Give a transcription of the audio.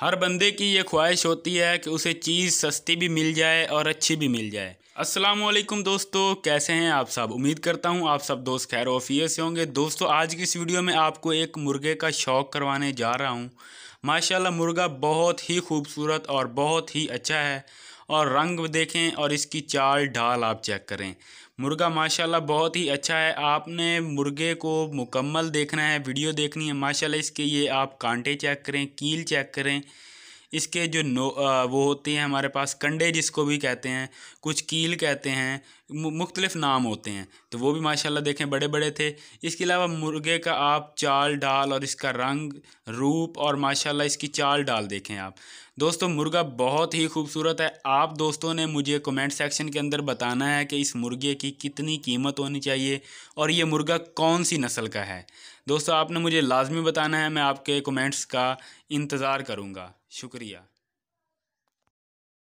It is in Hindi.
हर बंदे की ये ख्वाहिश होती है कि उसे चीज़ सस्ती भी मिल जाए और अच्छी भी मिल जाए अस्सलाम वालेकुम दोस्तों कैसे हैं आप सब उम्मीद करता हूँ आप सब दोस्त खैर ऑफियर से होंगे दोस्तों आज की इस वीडियो में आपको एक मुर्गे का शौक करवाने जा रहा हूँ माशाल्लाह मुर्गा बहुत ही खूबसूरत और बहुत ही अच्छा है और रंग देखें और इसकी चाल ढाल आप चेक करें मुर्गा माशाल्लाह बहुत ही अच्छा है आपने मुर्गे को मुकम्मल देखना है वीडियो देखनी है माशाल्लाह इसके ये आप कांटे चेक करें कील चेक करें इसके जो नो आ, वो होते हैं हमारे पास कंडे जिसको भी कहते हैं कुछ कील कहते हैं मुख्तलिफ नाम होते हैं तो वो भी माशाल्लाह देखें बड़े बड़े थे इसके अलावा मुर्गे का आप चाल डाल और इसका रंग रूप और माशाल्लाह इसकी चाल डाल देखें आप दोस्तों मुर्गा बहुत ही खूबसूरत है आप दोस्तों ने मुझे कमेंट सेक्शन के अंदर बताना है कि इस मुर्गे की कितनी कीमत होनी चाहिए और ये मुर्गा कौन सी नस्ल का है दोस्तों आपने मुझे लाजमी बताना है मैं आपके कमेंट्स का इंतज़ार करूँगा शुक्रिया